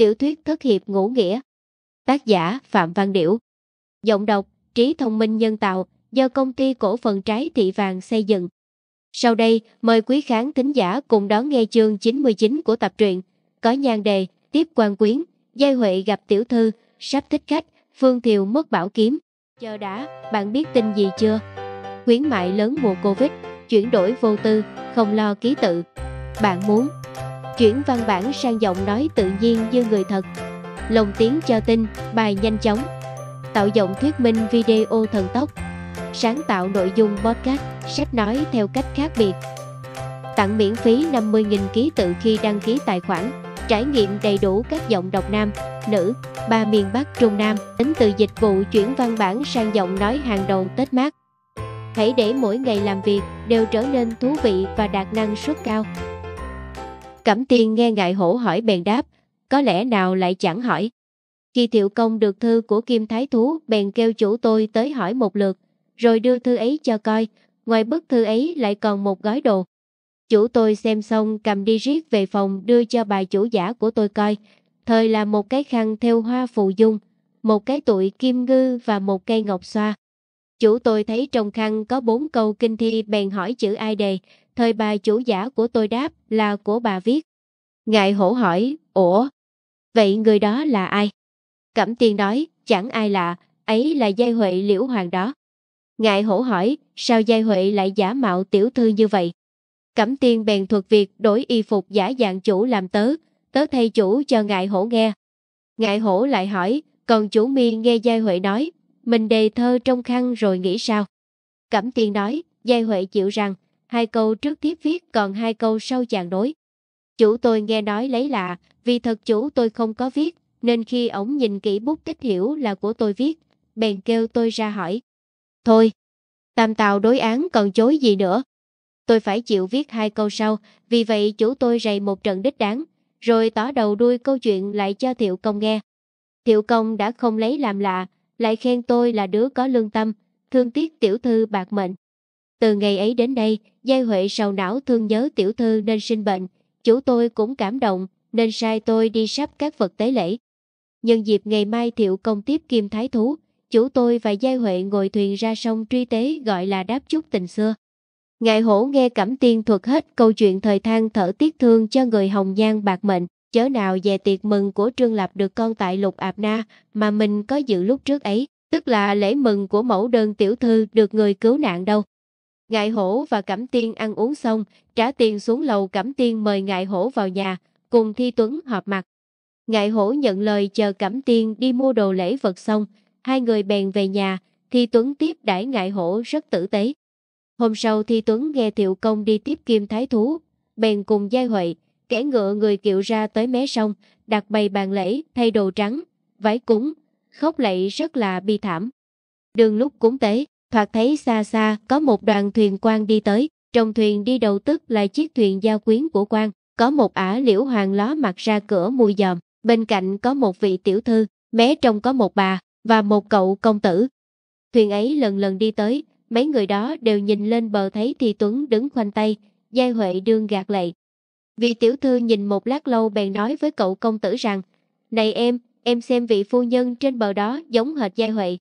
Tiểu thuyết thất hiệp ngũ nghĩa. Tác giả Phạm Văn Điểu. Giọng đọc Trí thông minh nhân tạo do công ty cổ phần trái thị vàng xây dựng. Sau đây, mời quý khán thính giả cùng đón nghe chương 99 của tập truyện. Có nhan đề, tiếp quan quyến, giai huệ gặp tiểu thư, sắp thích khách, phương thiều mất bảo kiếm. Chờ đã, bạn biết tin gì chưa? Khuyến mại lớn mùa Covid, chuyển đổi vô tư, không lo ký tự. Bạn muốn chuyển văn bản sang giọng nói tự nhiên như người thật. Lồng tiếng cho tin, bài nhanh chóng. Tạo giọng thuyết minh video thần tốc. Sáng tạo nội dung podcast, sách nói theo cách khác biệt. Tặng miễn phí 50.000 ký tự khi đăng ký tài khoản. Trải nghiệm đầy đủ các giọng đọc nam, nữ, ba miền Bắc Trung Nam, tính từ dịch vụ chuyển văn bản sang giọng nói hàng đầu Tết Mát. Hãy để mỗi ngày làm việc đều trở nên thú vị và đạt năng suất cao. Cẩm tiên nghe ngại hổ hỏi bèn đáp, có lẽ nào lại chẳng hỏi. Khi thiệu công được thư của Kim Thái Thú bèn kêu chủ tôi tới hỏi một lượt, rồi đưa thư ấy cho coi, ngoài bức thư ấy lại còn một gói đồ. Chủ tôi xem xong cầm đi riết về phòng đưa cho bà chủ giả của tôi coi, thời là một cái khăn theo hoa phù dung, một cái tụi kim ngư và một cây ngọc xoa. Chủ tôi thấy trong khăn có bốn câu kinh thi bèn hỏi chữ ai đề, thời bài chủ giả của tôi đáp là của bà viết. Ngài hổ hỏi, ủa, vậy người đó là ai? Cẩm tiên nói, chẳng ai lạ, ấy là giai huệ liễu hoàng đó. Ngài hổ hỏi, sao giai huệ lại giả mạo tiểu thư như vậy? Cẩm tiên bèn thuật việc đổi y phục giả dạng chủ làm tớ, tớ thay chủ cho ngài hổ nghe. Ngài hổ lại hỏi, còn chủ mi nghe giai huệ nói, mình đề thơ trong khăn rồi nghĩ sao? Cẩm tiên nói, giai huệ chịu rằng, hai câu trước tiếp viết còn hai câu sau chàng đối. Chủ tôi nghe nói lấy lạ, vì thật chủ tôi không có viết, nên khi ổng nhìn kỹ bút tích hiểu là của tôi viết, bèn kêu tôi ra hỏi. Thôi, tam tàu đối án còn chối gì nữa. Tôi phải chịu viết hai câu sau, vì vậy chủ tôi rầy một trận đích đáng, rồi tỏ đầu đuôi câu chuyện lại cho Thiệu Công nghe. Thiệu Công đã không lấy làm lạ, lại khen tôi là đứa có lương tâm, thương tiếc tiểu thư bạc mệnh. Từ ngày ấy đến nay, Giai Huệ sầu não thương nhớ tiểu thư nên sinh bệnh, chủ tôi cũng cảm động nên sai tôi đi sắp các vật tế lễ. Nhân dịp ngày mai thiệu công tiếp kim thái thú, chủ tôi và Giai Huệ ngồi thuyền ra sông truy tế gọi là đáp chúc tình xưa. Ngài hổ nghe cảm tiên thuật hết câu chuyện thời thang thở tiếc thương cho người hồng nhan bạc mệnh, chớ nào về tiệc mừng của Trương Lập được con tại lục ạp na mà mình có dự lúc trước ấy, tức là lễ mừng của mẫu đơn tiểu thư được người cứu nạn đâu. Ngại hổ và Cẩm Tiên ăn uống xong, trả tiền xuống lầu Cẩm Tiên mời Ngại hổ vào nhà, cùng Thi Tuấn họp mặt. Ngại hổ nhận lời chờ Cẩm Tiên đi mua đồ lễ vật xong, hai người bèn về nhà, Thi Tuấn tiếp đãi Ngại hổ rất tử tế. Hôm sau Thi Tuấn nghe Thiệu Công đi tiếp Kim Thái Thú, bèn cùng Giai Huệ, kẻ ngựa người kiệu ra tới mé sông, đặt bày bàn lễ, thay đồ trắng, vái cúng, khóc lạy rất là bi thảm. Đường lúc cúng tế, thoạt thấy xa xa có một đoàn thuyền quan đi tới, trong thuyền đi đầu tức là chiếc thuyền gia quyến của quan, có một ả liễu hoàng ló mặt ra cửa mùi dòm, bên cạnh có một vị tiểu thư, mé trong có một bà, và một cậu công tử. Thuyền ấy lần lần đi tới, mấy người đó đều nhìn lên bờ thấy thì Tuấn đứng khoanh tay, Giai Huệ đương gạt lệ. Vị tiểu thư nhìn một lát lâu bèn nói với cậu công tử rằng, Này em, em xem vị phu nhân trên bờ đó giống hệt Giai Huệ,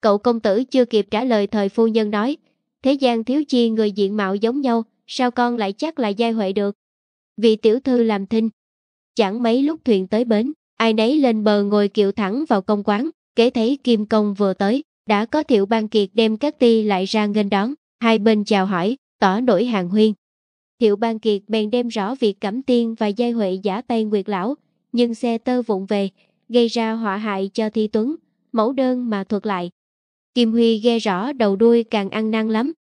Cậu công tử chưa kịp trả lời thời phu nhân nói, thế gian thiếu chi người diện mạo giống nhau, sao con lại chắc là giai huệ được. Vị tiểu thư làm thinh. Chẳng mấy lúc thuyền tới bến, ai nấy lên bờ ngồi kiệu thẳng vào công quán, kế thấy kim công vừa tới, đã có thiệu ban kiệt đem các ti lại ra nghênh đón, hai bên chào hỏi, tỏ nổi hàng huyên. Thiệu ban kiệt bèn đem rõ việc cẩm tiên và giai huệ giả tay nguyệt lão, nhưng xe tơ vụng về, gây ra họa hại cho thi tuấn, mẫu đơn mà thuật lại, Kim Huy ghe rõ đầu đuôi càng ăn năn lắm.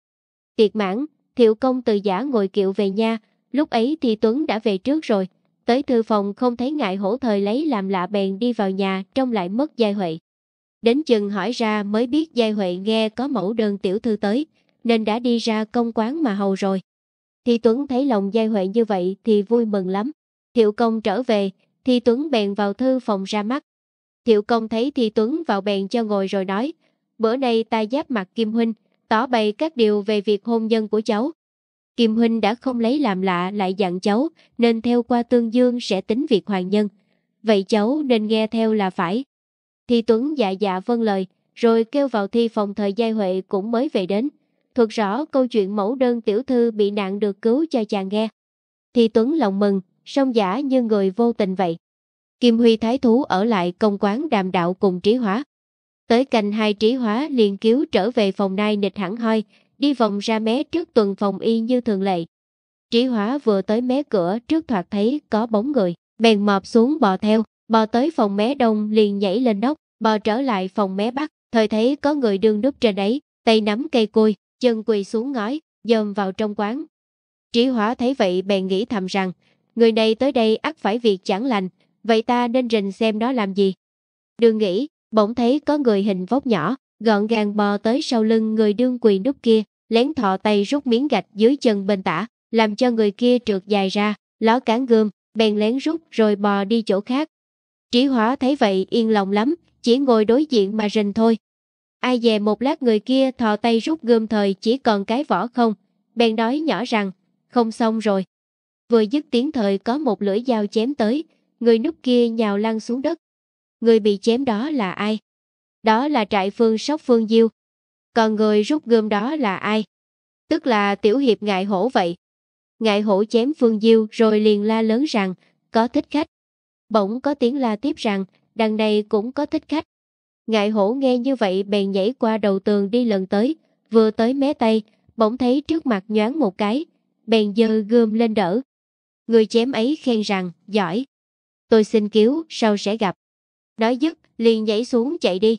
Tiệt mãn, thiệu công từ giả ngồi kiệu về nha, lúc ấy thì Tuấn đã về trước rồi. Tới thư phòng không thấy ngại hổ thời lấy làm lạ bèn đi vào nhà trông lại mất giai huệ. Đến chừng hỏi ra mới biết giai huệ nghe có mẫu đơn tiểu thư tới, nên đã đi ra công quán mà hầu rồi. Thi Tuấn thấy lòng giai huệ như vậy thì vui mừng lắm. Thiệu công trở về, Thi Tuấn bèn vào thư phòng ra mắt. Thiệu công thấy Thi Tuấn vào bèn cho ngồi rồi nói, bữa nay ta giáp mặt Kim Huynh, tỏ bày các điều về việc hôn nhân của cháu. Kim Huynh đã không lấy làm lạ lại dặn cháu, nên theo qua Tương Dương sẽ tính việc hoàng nhân. Vậy cháu nên nghe theo là phải. Thi Tuấn dạ dạ vâng lời, rồi kêu vào thi phòng thời giai huệ cũng mới về đến. Thuật rõ câu chuyện mẫu đơn tiểu thư bị nạn được cứu cho chàng nghe. Thi Tuấn lòng mừng, song giả như người vô tình vậy. Kim Huy Thái Thú ở lại công quán đàm đạo cùng trí hóa. Tới canh hai trí hóa liền cứu trở về phòng nai nịch hẳn hoi, đi vòng ra mé trước tuần phòng y như thường lệ. Trí hóa vừa tới mé cửa trước thoạt thấy có bóng người, bèn mọp xuống bò theo, bò tới phòng mé đông liền nhảy lên nóc, bò trở lại phòng mé bắc, thời thấy có người đương đúc trên đấy tay nắm cây côi, chân quỳ xuống ngói, dòm vào trong quán. Trí hóa thấy vậy bèn nghĩ thầm rằng, người này tới đây ắt phải việc chẳng lành, vậy ta nên rình xem nó làm gì. Đương nghĩ, Bỗng thấy có người hình vóc nhỏ, gọn gàng bò tới sau lưng người đương quyền đúc kia, lén thọ tay rút miếng gạch dưới chân bên tả, làm cho người kia trượt dài ra, ló cán gươm, bèn lén rút rồi bò đi chỗ khác. Trí hóa thấy vậy yên lòng lắm, chỉ ngồi đối diện mà rình thôi. Ai dè một lát người kia thò tay rút gươm thời chỉ còn cái vỏ không, bèn nói nhỏ rằng, không xong rồi. Vừa dứt tiếng thời có một lưỡi dao chém tới, người nút kia nhào lăn xuống đất, người bị chém đó là ai? Đó là trại phương sóc phương diêu. Còn người rút gươm đó là ai? Tức là tiểu hiệp ngại hổ vậy. Ngại hổ chém phương diêu rồi liền la lớn rằng, có thích khách. Bỗng có tiếng la tiếp rằng, đằng này cũng có thích khách. Ngại hổ nghe như vậy bèn nhảy qua đầu tường đi lần tới, vừa tới mé tay, bỗng thấy trước mặt nhoáng một cái, bèn giơ gươm lên đỡ. Người chém ấy khen rằng, giỏi. Tôi xin cứu, sau sẽ gặp nói dứt, liền nhảy xuống chạy đi.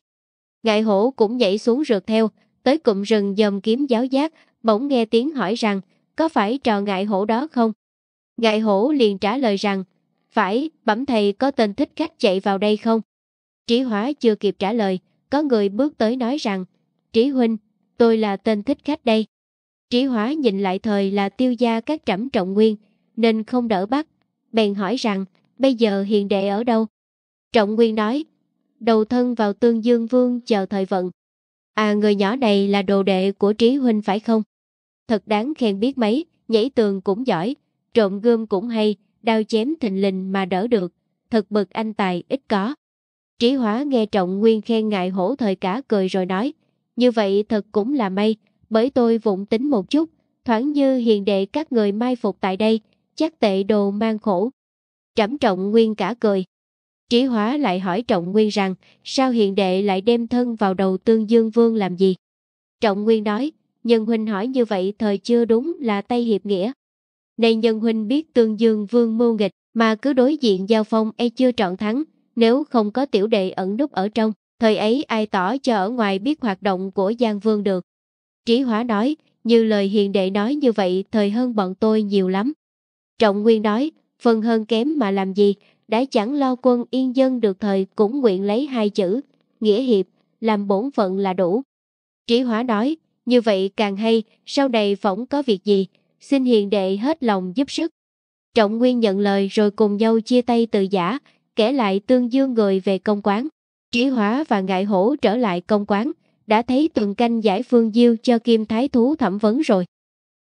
Ngại hổ cũng nhảy xuống rượt theo, tới cụm rừng dòm kiếm giáo giác, bỗng nghe tiếng hỏi rằng, có phải trò ngại hổ đó không? Ngại hổ liền trả lời rằng, phải, bẩm thầy có tên thích khách chạy vào đây không? Trí hóa chưa kịp trả lời, có người bước tới nói rằng, Trí huynh, tôi là tên thích khách đây. Trí hóa nhìn lại thời là tiêu gia các trẫm trọng nguyên, nên không đỡ bắt, bèn hỏi rằng, bây giờ hiền đệ ở đâu? Trọng Nguyên nói, đầu thân vào tương dương vương chờ thời vận. À người nhỏ này là đồ đệ của Trí Huynh phải không? Thật đáng khen biết mấy, nhảy tường cũng giỏi, trộm gươm cũng hay, đao chém thình lình mà đỡ được, thật bực anh tài ít có. Trí Hóa nghe Trọng Nguyên khen ngại hổ thời cả cười rồi nói, như vậy thật cũng là may, bởi tôi vụng tính một chút, thoáng như hiền đệ các người mai phục tại đây, chắc tệ đồ mang khổ. Trảm Trọng Nguyên cả cười. Trí Hóa lại hỏi Trọng Nguyên rằng, sao hiện đệ lại đem thân vào đầu Tương Dương Vương làm gì? Trọng Nguyên nói, Nhân Huynh hỏi như vậy thời chưa đúng là Tây Hiệp Nghĩa. Này Nhân Huynh biết Tương Dương Vương mưu nghịch, mà cứ đối diện giao phong e chưa trọn thắng, nếu không có tiểu đệ ẩn núp ở trong, thời ấy ai tỏ cho ở ngoài biết hoạt động của Giang Vương được. Trí Hóa nói, như lời hiền đệ nói như vậy thời hơn bọn tôi nhiều lắm. Trọng Nguyên nói, phần hơn kém mà làm gì, đã chẳng lo quân yên dân được thời cũng nguyện lấy hai chữ, nghĩa hiệp, làm bổn phận là đủ. Trí Hỏa nói, như vậy càng hay, sau này phỏng có việc gì, xin hiền đệ hết lòng giúp sức. Trọng Nguyên nhận lời rồi cùng nhau chia tay từ giả, kể lại tương dương người về công quán. Trí Hóa và Ngại Hổ trở lại công quán, đã thấy tuần canh giải Phương Diêu cho Kim Thái Thú thẩm vấn rồi.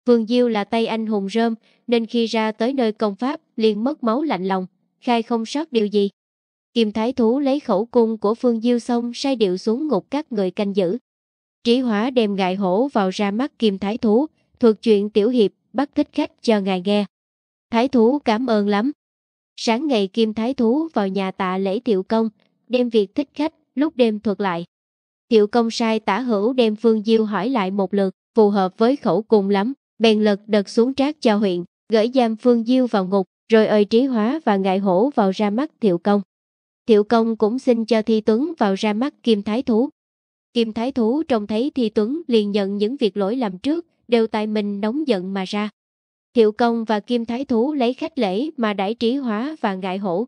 Phương Diêu là tay anh hùng rơm, nên khi ra tới nơi công pháp liền mất máu lạnh lòng khai không sót điều gì. Kim Thái Thú lấy khẩu cung của Phương Diêu xong sai điệu xuống ngục các người canh giữ. Trí Hỏa đem ngại hổ vào ra mắt Kim Thái Thú, thuật chuyện tiểu hiệp, bắt thích khách cho ngài nghe. Thái Thú cảm ơn lắm. Sáng ngày Kim Thái Thú vào nhà tạ lễ Tiểu Công, đem việc thích khách, lúc đêm thuật lại. Tiểu Công sai tả hữu đem Phương Diêu hỏi lại một lượt, phù hợp với khẩu cung lắm, bèn lật đật xuống trác cho huyện, gửi giam Phương Diêu vào ngục, rồi ơi trí hóa và ngại hổ vào ra mắt thiệu công. Thiệu công cũng xin cho Thi Tuấn vào ra mắt Kim Thái Thú. Kim Thái Thú trông thấy Thi Tuấn liền nhận những việc lỗi làm trước, đều tại mình nóng giận mà ra. Thiệu công và Kim Thái Thú lấy khách lễ mà đãi trí hóa và ngại hổ.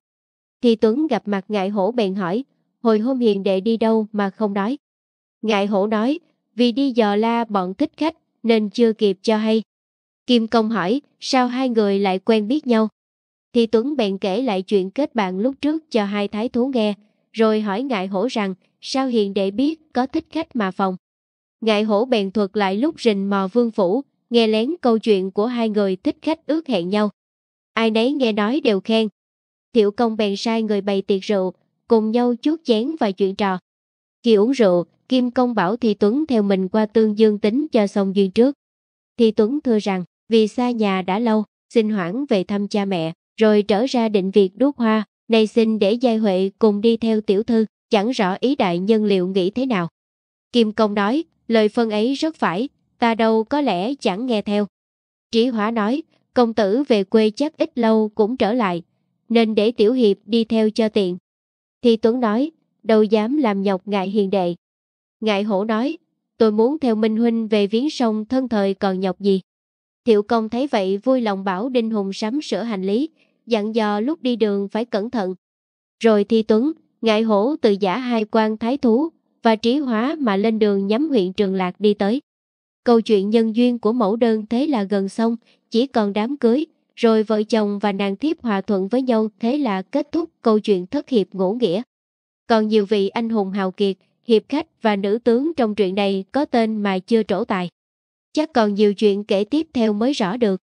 Thi Tuấn gặp mặt ngại hổ bèn hỏi, hồi hôm hiền đệ đi đâu mà không nói. Ngại hổ nói, vì đi dò la bọn thích khách nên chưa kịp cho hay. Kim Công hỏi, sao hai người lại quen biết nhau? thì Tuấn bèn kể lại chuyện kết bạn lúc trước cho hai thái thú nghe, rồi hỏi ngại hổ rằng sao hiền đệ biết có thích khách mà phòng. Ngại hổ bèn thuật lại lúc rình mò vương phủ, nghe lén câu chuyện của hai người thích khách ước hẹn nhau. Ai nấy nghe nói đều khen. Thiệu công bèn sai người bày tiệc rượu, cùng nhau chuốt chén và chuyện trò. Khi uống rượu, Kim Công bảo Thi Tuấn theo mình qua Tương Dương tính cho xong duyên trước. Thi Tuấn thưa rằng, vì xa nhà đã lâu, xin hoãn về thăm cha mẹ, rồi trở ra định việc đốt hoa, này xin để Giai Huệ cùng đi theo tiểu thư, chẳng rõ ý đại nhân liệu nghĩ thế nào. Kim Công nói, lời phân ấy rất phải, ta đâu có lẽ chẳng nghe theo. Trí Hỏa nói, công tử về quê chắc ít lâu cũng trở lại, nên để Tiểu Hiệp đi theo cho tiện. thi Tuấn nói, đâu dám làm nhọc ngại hiền đệ. Ngại hổ nói, tôi muốn theo Minh Huynh về viếng sông thân thời còn nhọc gì. Thiệu công thấy vậy vui lòng bảo Đinh Hùng sắm sửa hành lý, dặn dò lúc đi đường phải cẩn thận. Rồi Thi Tuấn, ngại hổ từ giả hai quan thái thú và trí hóa mà lên đường nhắm huyện Trường Lạc đi tới. Câu chuyện nhân duyên của mẫu đơn thế là gần xong, chỉ còn đám cưới, rồi vợ chồng và nàng thiếp hòa thuận với nhau thế là kết thúc câu chuyện thất hiệp ngỗ nghĩa. Còn nhiều vị anh hùng hào kiệt, hiệp khách và nữ tướng trong truyện này có tên mà chưa trổ tài. Chắc còn nhiều chuyện kể tiếp theo mới rõ được.